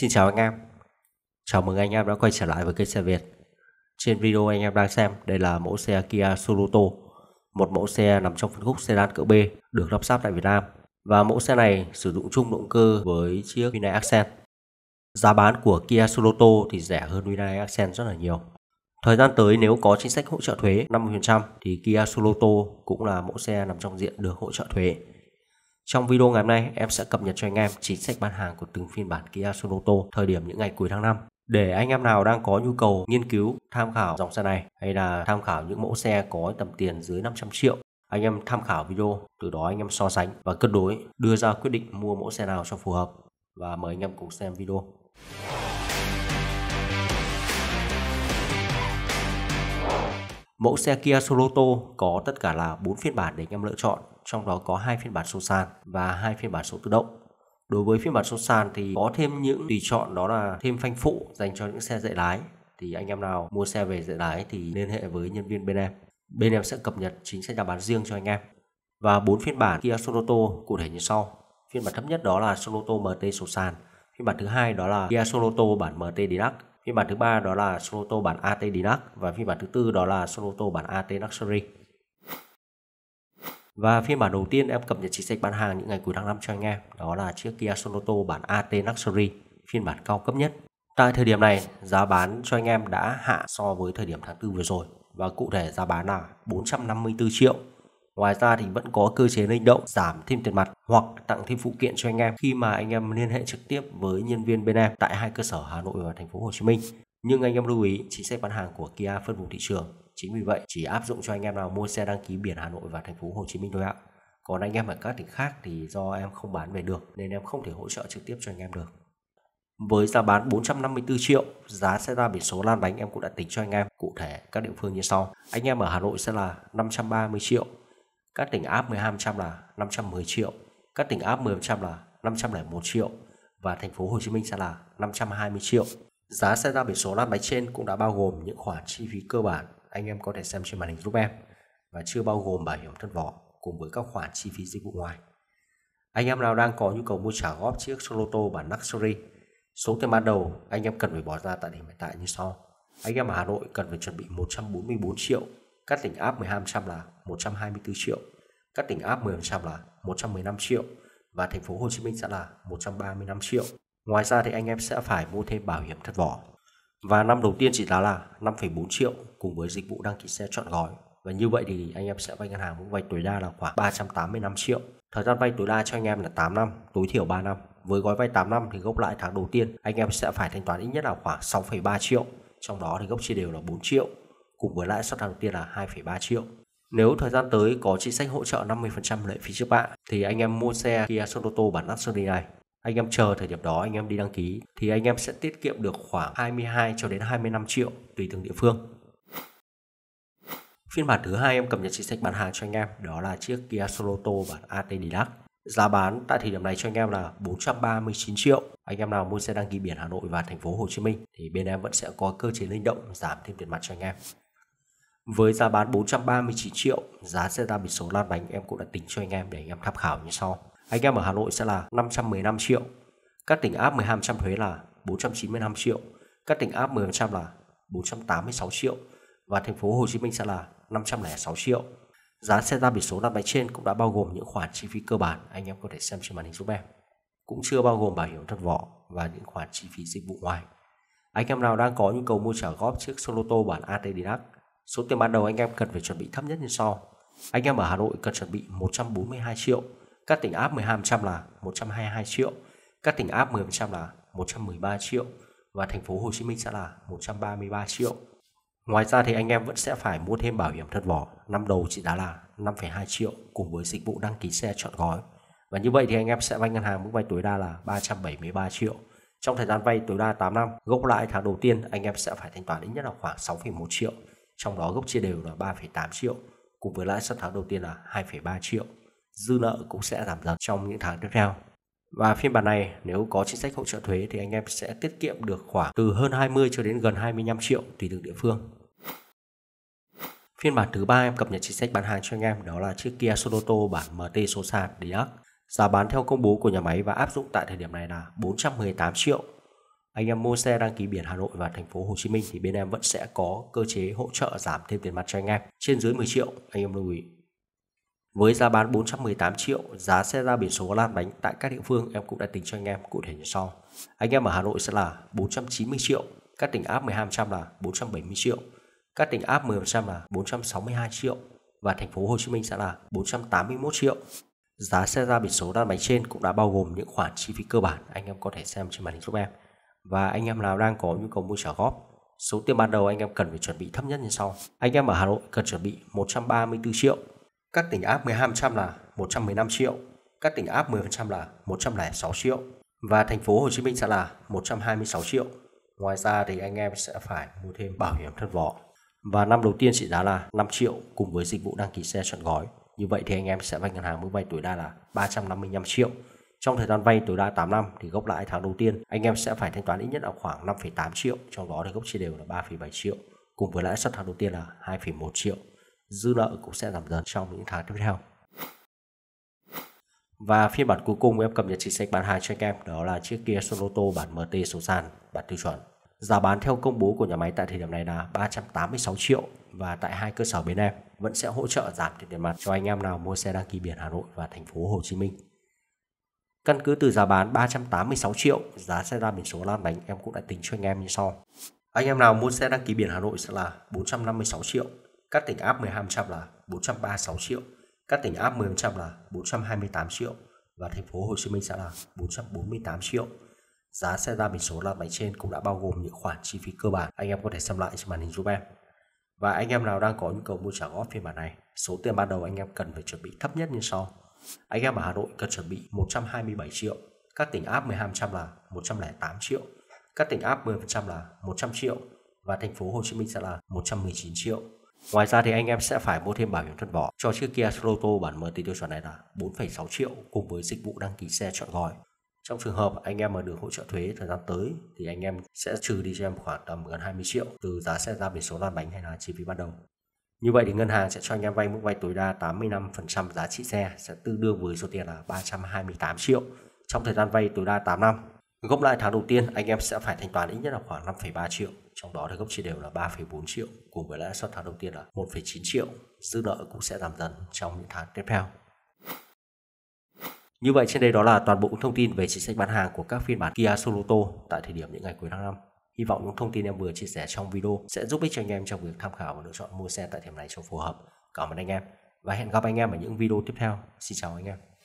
Xin chào anh em Chào mừng anh em đã quay trở lại với kênh xe Việt Trên video anh em đang xem Đây là mẫu xe Kia Soruto Một mẫu xe nằm trong phân khúc sedan cỡ B Được lắp ráp tại Việt Nam Và mẫu xe này sử dụng chung động cơ với chiếc Hyundai Accent Giá bán của Kia Soruto thì rẻ hơn Hyundai Accent rất là nhiều Thời gian tới nếu có chính sách hỗ trợ thuế 50% thì Kia Soruto cũng là mẫu xe nằm trong diện được hỗ trợ thuế trong video ngày hôm nay, em sẽ cập nhật cho anh em chính sách bán hàng của từng phiên bản Kia Sonoto thời điểm những ngày cuối tháng 5. Để anh em nào đang có nhu cầu nghiên cứu, tham khảo dòng xe này hay là tham khảo những mẫu xe có tầm tiền dưới 500 triệu, anh em tham khảo video, từ đó anh em so sánh và cân đối đưa ra quyết định mua mẫu xe nào cho phù hợp. Và mời anh em cùng xem video. Mẫu xe Kia Sorento có tất cả là 4 phiên bản để anh em lựa chọn trong đó có hai phiên bản số sàn và hai phiên bản số tự động. Đối với phiên bản số sàn thì có thêm những tùy chọn đó là thêm phanh phụ dành cho những xe dạy lái. Thì anh em nào mua xe về dạy lái thì liên hệ với nhân viên bên em. Bên em sẽ cập nhật chính sách giá bán riêng cho anh em. Và bốn phiên bản Kia Sonoto cụ thể như sau. Phiên bản thấp nhất đó là Sonoto MT số sàn. Phiên bản thứ hai đó là Kia Sonoto bản MT Dinac. Phiên bản thứ ba đó là Sonoto bản AT Dinac và phiên bản thứ tư đó là Sonoto bản AT Luxury. Và phiên bản đầu tiên em cập nhật chính sách bán hàng những ngày cuối tháng 5 cho anh em, đó là chiếc Kia Sonoto bản AT Luxury, phiên bản cao cấp nhất. Tại thời điểm này, giá bán cho anh em đã hạ so với thời điểm tháng 4 vừa rồi và cụ thể giá bán là 454 triệu. Ngoài ra thì vẫn có cơ chế linh động giảm thêm tiền mặt hoặc tặng thêm phụ kiện cho anh em khi mà anh em liên hệ trực tiếp với nhân viên bên em tại hai cơ sở Hà Nội và thành phố Hồ Chí Minh. Nhưng anh em lưu ý chính sách bán hàng của Kia phân vùng thị trường chính vì vậy chỉ áp dụng cho anh em nào mua xe đăng ký biển Hà Nội và thành phố Hồ Chí Minh thôi ạ còn anh em ở các tỉnh khác thì do em không bán về được nên em không thể hỗ trợ trực tiếp cho anh em được với giá bán 454 triệu, giá xe ra biển số lan bánh em cũng đã tính cho anh em cụ thể các địa phương như sau. Anh em ở Hà Nội sẽ là 530 triệu, các tỉnh áp 1200 là 510 triệu, các tỉnh áp 10% là 501 triệu và thành phố Hồ Chí Minh sẽ là 520 triệu. Giá xe ra biển số lan bánh trên cũng đã bao gồm những khoản chi phí cơ bản anh em có thể xem trên màn hình giúp em và chưa bao gồm bảo hiểm thân vỏ cùng với các khoản chi phí dịch vụ ngoài. Anh em nào đang có nhu cầu mua trả góp chiếc xe lô tô bản Luxury, số tiền ban đầu anh em cần phải bỏ ra tại điểm hiện tại như sau. Anh em ở Hà Nội cần phải chuẩn bị 144 triệu, các tỉnh áp 12% là 124 triệu, các tỉnh áp 10% là 115 triệu và thành phố Hồ Chí Minh sẽ là 135 triệu. Ngoài ra thì anh em sẽ phải mua thêm bảo hiểm thất vỏ và năm đầu tiên trị giá là 5,4 triệu cùng với dịch vụ đăng ký xe chọn gói. Và như vậy thì anh em sẽ vay ngân hàng cũng vay tối đa là khoảng 385 triệu. Thời gian vay tối đa cho anh em là 8 năm, tối thiểu 3 năm. Với gói vay 8 năm thì gốc lãi tháng đầu tiên anh em sẽ phải thanh toán ít nhất là khoảng 6,3 triệu. Trong đó thì gốc chia đều là 4 triệu cùng với lãi suất tháng đầu tiên là 2,3 triệu. Nếu thời gian tới có chính sách hỗ trợ 50% lệ phí trước bạ thì anh em mua xe Kia Sorento bản nắp này anh em chờ thời điểm đó anh em đi đăng ký thì anh em sẽ tiết kiệm được khoảng 22 cho đến 25 triệu tùy từng địa phương. Phiên bản thứ hai em cập nhật chính sách bán hàng cho anh em đó là chiếc Kia Sorento bản AT Deluxe. Giá bán tại thời điểm này cho anh em là 439 triệu. Anh em nào mua xe đăng ký biển Hà Nội và thành phố Hồ Chí Minh thì bên em vẫn sẽ có cơ chế linh động giảm thêm tiền mặt cho anh em. Với giá bán 439 triệu, giá xe ra biển số lan bánh em cũng đã tính cho anh em để anh em tham khảo như sau. Anh em ở Hà Nội sẽ là 515 triệu. Các tỉnh áp 12% thuế là 495 triệu. Các tỉnh áp 10% là 486 triệu và thành phố Hồ Chí Minh sẽ là 506 triệu. Giá xe ra biển số năm máy trên cũng đã bao gồm những khoản chi phí cơ bản anh em có thể xem trên màn hình giúp em. Cũng chưa bao gồm bảo hiểm thân vỏ và những khoản chi phí dịch vụ ngoài. Anh em nào đang có nhu cầu mua trả góp chiếc xe lô tô bản AT Dinac, số tiền ban đầu anh em cần phải chuẩn bị thấp nhất như sau. Anh em ở Hà Nội cần chuẩn bị 142 triệu, các tỉnh áp 12% là 122 triệu, các tỉnh áp 10% là 113 triệu và thành phố Hồ Chí Minh sẽ là 133 triệu. Ngoài ra thì anh em vẫn sẽ phải mua thêm bảo hiểm thân vỏ năm đầu trị giá là 5,2 triệu cùng với dịch vụ đăng ký xe chọn gói. Và như vậy thì anh em sẽ vay ngân hàng mức vay tối đa là 373 triệu. Trong thời gian vay tối đa 8 năm, gốc lãi tháng đầu tiên anh em sẽ phải thanh toán ít nhất là khoảng 6,1 triệu, trong đó gốc chia đều là 3,8 triệu, cùng với lãi suất tháng đầu tiên là 2,3 triệu dư nợ cũng sẽ giảm dần trong những tháng tiếp theo. Và phiên bản này nếu có chính sách hỗ trợ thuế thì anh em sẽ tiết kiệm được khoảng từ hơn 20 cho đến gần 25 triệu tùy từng địa phương. Phiên bản thứ ba em cập nhật chính sách bán hàng cho anh em đó là chiếc Kia Sonoto bản MT số sàn DX. Giá bán theo công bố của nhà máy và áp dụng tại thời điểm này là 418 triệu. Anh em mua xe đăng ký biển Hà Nội và thành phố Hồ Chí Minh thì bên em vẫn sẽ có cơ chế hỗ trợ giảm thêm tiền mặt cho anh em trên dưới 10 triệu. Anh em lưu ý. Với giá bán 418 triệu, giá xe ra biển số lan bánh tại các địa phương em cũng đã tính cho anh em cụ thể như sau. Anh em ở Hà Nội sẽ là 490 triệu, các tỉnh áp 1200 là 470 triệu, các tỉnh áp 10% là 462 triệu và thành phố Hồ Chí Minh sẽ là 481 triệu. Giá xe ra biển số đan bánh trên cũng đã bao gồm những khoản chi phí cơ bản anh em có thể xem trên màn hình giúp em. Và anh em nào đang có nhu cầu mua trả góp, số tiền ban đầu anh em cần phải chuẩn bị thấp nhất như sau. Anh em ở Hà Nội cần chuẩn bị 134 triệu, các tỉnh áp 12% là 115 triệu, các tỉnh áp 10% là 106 triệu và thành phố Hồ Chí Minh sẽ là 126 triệu. Ngoài ra thì anh em sẽ phải mua thêm bảo hiểm thân vỏ và năm đầu tiên trị giá là 5 triệu cùng với dịch vụ đăng ký xe chọn gói. Như vậy thì anh em sẽ vay ngân hàng mức vay tối đa là 355 triệu. Trong thời gian vay tối đa 8 năm thì gốc lãi tháng đầu tiên anh em sẽ phải thanh toán ít nhất là khoảng 5,8 triệu, trong đó thì gốc chia đều là 3,7 triệu cùng với lãi suất tháng đầu tiên là 2,1 triệu dư nợ cũng sẽ giảm dần trong những tháng tiếp theo và phiên bản cuối cùng em cập nhật chính sách bán hàng cho anh em đó là chiếc Kia Sonoto bản MT số sàn bản tiêu chuẩn giá bán theo công bố của nhà máy tại thời điểm này là 386 triệu và tại hai cơ sở bên em vẫn sẽ hỗ trợ giảm tiền tiền mặt cho anh em nào mua xe đăng ký biển Hà Nội và thành phố Hồ Chí Minh Căn cứ từ giá bán 386 triệu, giá xe ra biển số lan bánh em cũng đã tính cho anh em như sau. Anh em nào mua xe đăng ký biển Hà Nội sẽ là 456 triệu, các tỉnh áp 15% là 436 triệu, các tỉnh áp 10% là 428 triệu và thành phố Hồ Chí Minh sẽ là 448 triệu. Giá xe ra biển số là máy trên cũng đã bao gồm những khoản chi phí cơ bản anh em có thể xem lại trên màn hình giúp em. Và anh em nào đang có nhu cầu mua trả góp phiên bản này, số tiền ban đầu anh em cần phải chuẩn bị thấp nhất như sau. Anh em ở Hà Nội cần chuẩn bị 127 triệu, các tỉnh áp 15% là 108 triệu, các tỉnh áp 10% là 100 triệu và thành phố Hồ Chí Minh sẽ là 119 triệu. Ngoài ra thì anh em sẽ phải mua thêm bảo hiểm thân vỏ cho chiếc Kia Sorento bản MT tiêu chuẩn này là 4,6 triệu cùng với dịch vụ đăng ký xe chọn gói. Trong trường hợp anh em mà được hỗ trợ thuế thời gian tới thì anh em sẽ trừ đi cho em khoảng tầm gần 20 triệu từ giá xe ra biển số lăn bánh hay là chi phí ban đầu. Như vậy thì ngân hàng sẽ cho anh em vay mức vay tối đa 85% giá trị xe sẽ tương đương với số tiền là 328 triệu trong thời gian vay tối đa 8 năm. Gốc lại tháng đầu tiên anh em sẽ phải thanh toán ít nhất là khoảng 5,3 triệu trong đó thì gốc chia đều là 3,4 triệu cùng với lãi suất tháng đầu tiên là 1,9 triệu dư nợ cũng sẽ giảm dần trong những tháng tiếp theo như vậy trên đây đó là toàn bộ thông tin về chính sách bán hàng của các phiên bản Kia Soluto tại thời điểm những ngày cuối tháng năm. Hy vọng những thông tin em vừa chia sẻ trong video sẽ giúp ích cho anh em trong việc tham khảo và lựa chọn mua xe tại thời điểm này cho phù hợp. Cảm ơn anh em và hẹn gặp anh em ở những video tiếp theo. Xin chào anh em.